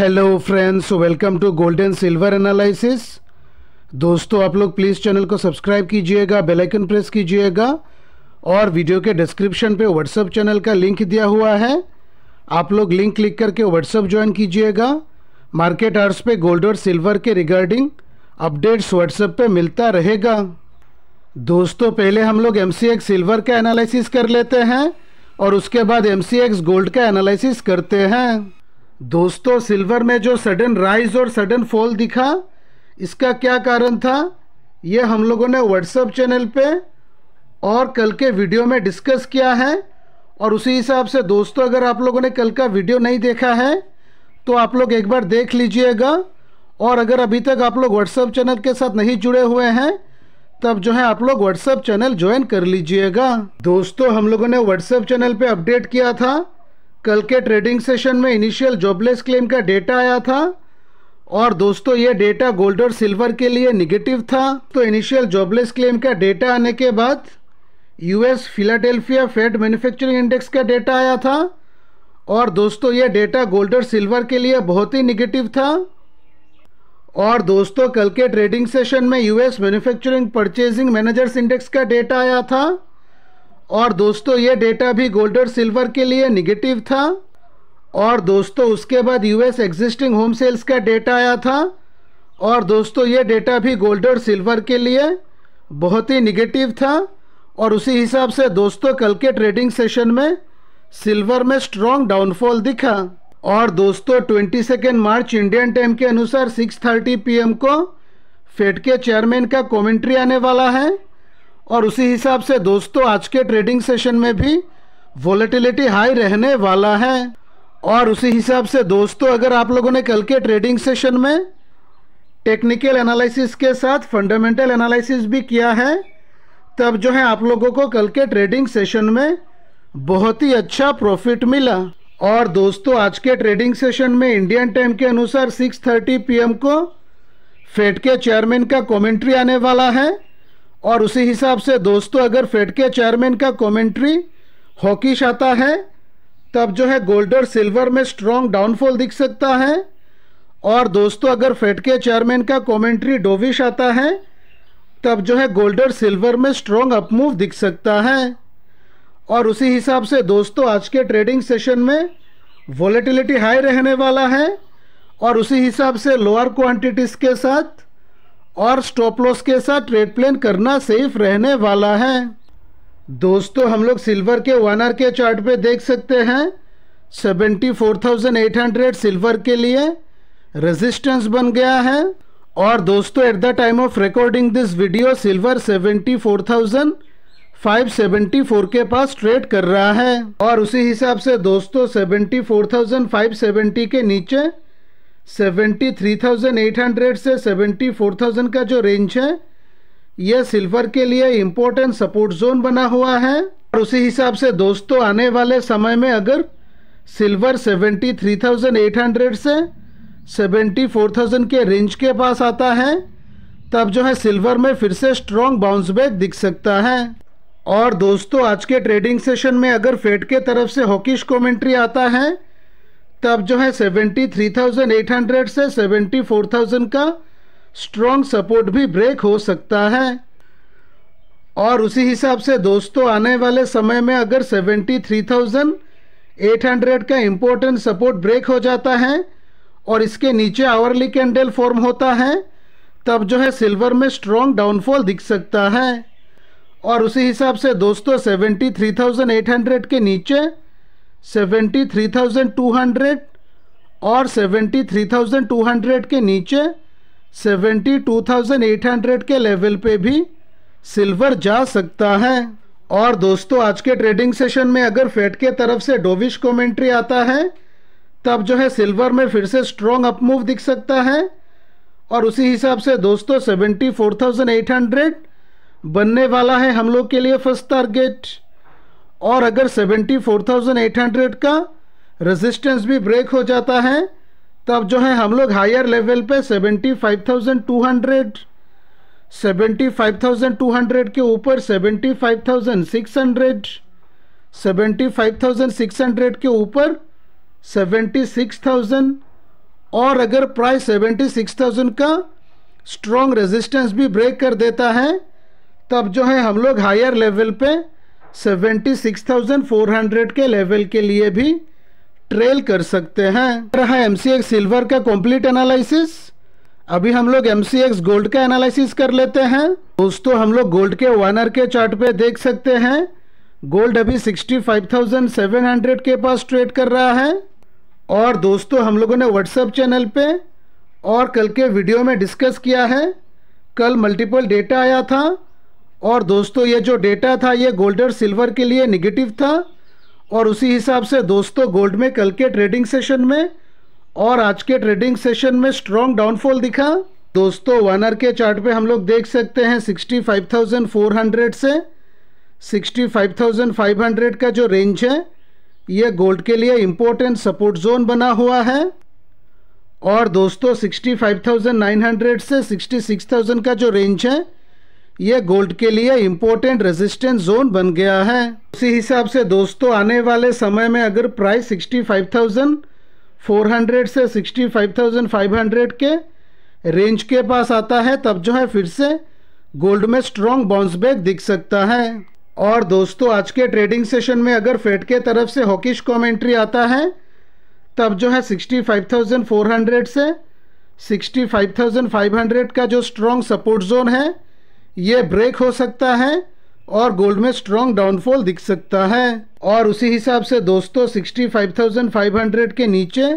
hello friends welcome to golden silver analysis दोस्तों आप लोग प्लीज़ चैनल को सब्सक्राइब कीजिएगा बेल आइकन प्रेस कीजिएगा और वीडियो के डिस्क्रिप्शन पे व्हाट्सअप चैनल का लिंक दिया हुआ है आप लोग लिंक क्लिक करके व्हाट्सअप ज्वाइन कीजिएगा मार्केट आर्स पे गोल्ड और सिल्वर के रिगार्डिंग अपडेट्स व्हाट्सएप पर मिलता रहेगा दोस्तों पहले हम लोग एम सिल्वर का एनालिसिस कर लेते हैं और उसके बाद एम गोल्ड का एनालिसिस करते हैं दोस्तों सिल्वर में जो सडन राइज और सडन फॉल दिखा इसका क्या कारण था ये हम लोगों ने व्हाट्सएप चैनल पे और कल के वीडियो में डिस्कस किया है और उसी हिसाब से दोस्तों अगर आप लोगों ने कल का वीडियो नहीं देखा है तो आप लोग एक बार देख लीजिएगा और अगर अभी तक आप लोग व्हाट्सएप चैनल के साथ नहीं जुड़े हुए हैं तब जो है आप लोग व्हाट्सएप चैनल ज्वाइन कर लीजिएगा दोस्तों हम लोगों ने व्हाट्सएप चैनल पे अपडेट किया था कल के ट्रेडिंग सेशन में इनिशियल जॉबलेस क्लेम का डेटा आया था और दोस्तों ये डेटा गोल्ड और सिल्वर के लिए निगेटिव था तो इनिशियल जॉबलेस क्लेम का डेटा आने के बाद US Philadelphia Fed manufacturing index का डेटा आया था और दोस्तों ये डेटा गोल्ड और सिल्वर के लिए बहुत ही निगेटिव था और दोस्तों कल के ट्रेडिंग सेशन में US manufacturing purchasing managers index का डेटा आया था और दोस्तों ये डेटा भी गोल्ड और सिल्वर के लिए निगेटिव था और दोस्तों उसके बाद यूएस एग्जिस्टिंग होम सेल्स का डेटा आया था और दोस्तों ये डेटा भी गोल्ड और सिल्वर के लिए बहुत ही निगेटिव था और उसी हिसाब से दोस्तों कल के ट्रेडिंग सेशन में सिल्वर में स्ट्रॉन्ग डाउनफॉल दिखा और दोस्तों 22 सेकेंड मार्च इंडियन टाइम के अनुसार 6:30 पीएम को फेड के चेयरमैन का कमेंट्री आने वाला है और उसी हिसाब से दोस्तों आज के ट्रेडिंग सेशन में भी वॉलेटिलिटी हाई रहने वाला है और उसी हिसाब से दोस्तों अगर आप लोगों ने कल के ट्रेडिंग सेशन में टेक्निकल एनालिसिस के साथ फंडामेंटल एनालिसिस भी किया है तब जो है आप लोगों को कल के ट्रेडिंग सेशन में बहुत ही अच्छा प्रॉफिट मिला और दोस्तों आज के ट्रेडिंग सेशन में इंडियन टाइम के अनुसार 6:30 पीएम को फेड के चेयरमैन का कमेंट्री आने वाला है और उसी हिसाब से दोस्तों अगर फेड के चेयरमैन का कमेंट्री हॉकिश आता है तब जो है गोल्ड और सिल्वर में स्ट्रॉन्ग डाउनफॉल दिख सकता है और दोस्तों अगर फेड के चेयरमैन का कमेंट्री डोविश आता है तब जो है गोल्ड और सिल्वर में स्ट्रॉन्ग अपमूव दिख सकता है और उसी हिसाब से दोस्तों आज के ट्रेडिंग सेशन में वॉलेटिलिटी हाई रहने वाला है और उसी हिसाब से लोअर क्वान्टिटीज़ के साथ और स्टॉप लॉस के साथ ट्रेड प्लान करना सेफ रहने वाला है दोस्तों हम लोग सिल्वर के वन आर के चार्ट पे देख सकते हैं 74,800 सिल्वर के लिए रेजिस्टेंस बन गया है और दोस्तों at the time of recording this video silver 74,574 के पास ट्रेड कर रहा है और उसी हिसाब से दोस्तों 74,570 के नीचे 73,800 से 74,000 का जो रेंज है यह सिल्वर के लिए इम्पोर्टेंट सपोर्ट जोन बना हुआ है और उसी हिसाब से दोस्तों आने वाले समय में अगर सिल्वर 73,800 से 74,000 के रेंज के पास आता है तब जो है सिल्वर में फिर से स्ट्रॉन्ग बाउंस बैक दिख सकता है और दोस्तों आज के ट्रेडिंग सेशन में अगर फेड के तरफ से हॉकिश कमेंट्री आता है तब जो है 73,800 से 74,000 का स्ट्रॉन्ग सपोर्ट भी ब्रेक हो सकता है और उसी हिसाब से दोस्तों आने वाले समय में अगर 73,800 का इम्पोर्टेंट सपोर्ट ब्रेक हो जाता है और इसके नीचे आवरली कैंडल फॉर्म होता है तब जो है सिल्वर में स्ट्रॉन्ग डाउनफॉल दिख सकता है और उसी हिसाब से दोस्तों 73,800 के नीचे seventy three thousand two hundred और seventy three thousand two hundred के नीचे seventy two thousand eight hundred के लेवल पे भी सिल्वर जा सकता है और दोस्तों आज के ट्रेडिंग सेशन में अगर फेड के तरफ से डोविश कमेंट्री आता है तब जो है सिल्वर में फिर से स्ट्रॉन्ग अपमूव दिख सकता है और उसी हिसाब से दोस्तों seventy four thousand eight hundred बनने वाला है हम लोग के लिए फर्स्ट टारगेट और अगर 74,800 का रेजिस्टेंस भी ब्रेक हो जाता है तब जो है हम लोग हायर लेवल पे 75,200 75,200 के ऊपर 75,600 75,600 के ऊपर 76,000 और अगर प्राइस 76,000 का स्ट्रॉन्ग रेजिस्टेंस भी ब्रेक कर देता है तब जो है हम लोग हायर लेवल पे 76,400 के लेवल के लिए भी ट्रेल कर सकते हैं रहा एम सिल्वर का कंप्लीट एनालिसिस अभी हम लोग एम सी गोल्ड का एनालिसिस कर लेते हैं दोस्तों हम लोग गोल्ड के वनर के चार्ट पे देख सकते हैं गोल्ड अभी 65,700 के पास ट्रेड कर रहा है और दोस्तों हम लोगों ने व्हाट्सएप चैनल पे और कल के वीडियो में डिस्कस किया है कल मल्टीपल डेटा आया था और दोस्तों ये जो डेटा था ये गोल्ड और सिल्वर के लिए निगेटिव था और उसी हिसाब से दोस्तों गोल्ड में कल के ट्रेडिंग सेशन में और आज के ट्रेडिंग सेशन में स्ट्रॉन्ग डाउनफॉल दिखा दोस्तों वन आर के चार्ट पे हम लोग देख सकते हैं 65,400 से 65,500 का जो रेंज है ये गोल्ड के लिए इम्पोर्टेंट सपोर्ट जोन बना हुआ है और दोस्तों 65,900 से 66,000 का जो रेंज है ये गोल्ड के लिए इम्पोर्टेंट रेजिस्टेंस जोन बन गया है उसी हिसाब से दोस्तों आने वाले समय में अगर प्राइस 65,400 से 65,500 के रेंज के पास आता है तब जो है फिर से गोल्ड में स्ट्रॉन्ग बाउंस बैक दिख सकता है और दोस्तों आज के ट्रेडिंग सेशन में अगर फेड के तरफ से हॉकिश कॉमेंट्री आता है तब जो है 65,400 से 65,500 का जो स्ट्रॉन्ग सपोर्ट जोन है ये ब्रेक हो सकता है और गोल्ड में स्ट्रॉन्ग डाउनफॉल दिख सकता है और उसी हिसाब से दोस्तों 65,500 के नीचे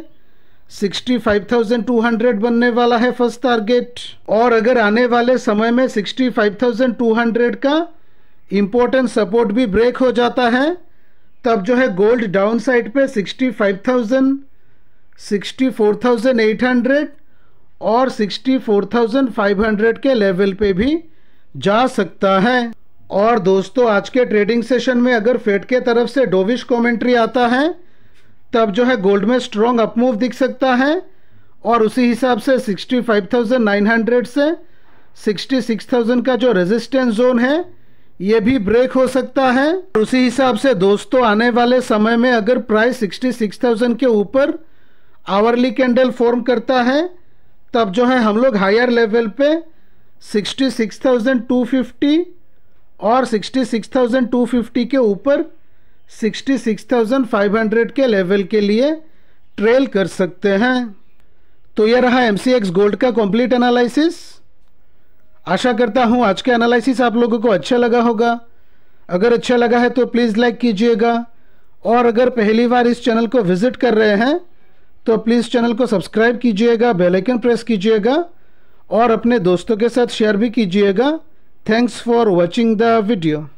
65,200 बनने वाला है फर्स्ट टारगेट और अगर आने वाले समय में 65,200 का इम्पोर्टेंट सपोर्ट भी ब्रेक हो जाता है तब जो है गोल्ड डाउन साइड पे 65,000 64,800 और 64,500 के लेवल पे भी जा सकता है और दोस्तों आज के ट्रेडिंग सेशन में अगर फेड के तरफ से डोविश कमेंट्री आता है तब जो है गोल्ड में स्ट्रॉन्ग अपमूव दिख सकता है और उसी हिसाब से 65,900 से 66,000 का जो रेजिस्टेंस जोन है ये भी ब्रेक हो सकता है उसी हिसाब से दोस्तों आने वाले समय में अगर प्राइस 66,000 के ऊपर आवरली कैंडल फॉर्म करता है तब जो है हम लोग हायर लेवल पे 66,250 और 66,250 के ऊपर 66,500 के लेवल के लिए ट्रेल कर सकते हैं तो यह रहा एम गोल्ड का कंप्लीट एनालिसिस आशा करता हूँ आज के एनालिसिस आप लोगों को अच्छा लगा होगा अगर अच्छा लगा है तो प्लीज़ लाइक कीजिएगा और अगर पहली बार इस चैनल को विज़िट कर रहे हैं तो प्लीज़ चैनल को सब्सक्राइब कीजिएगा बेल आइकन प्रेस कीजिएगा और अपने दोस्तों के साथ शेयर भी कीजिएगा thanks for watching the video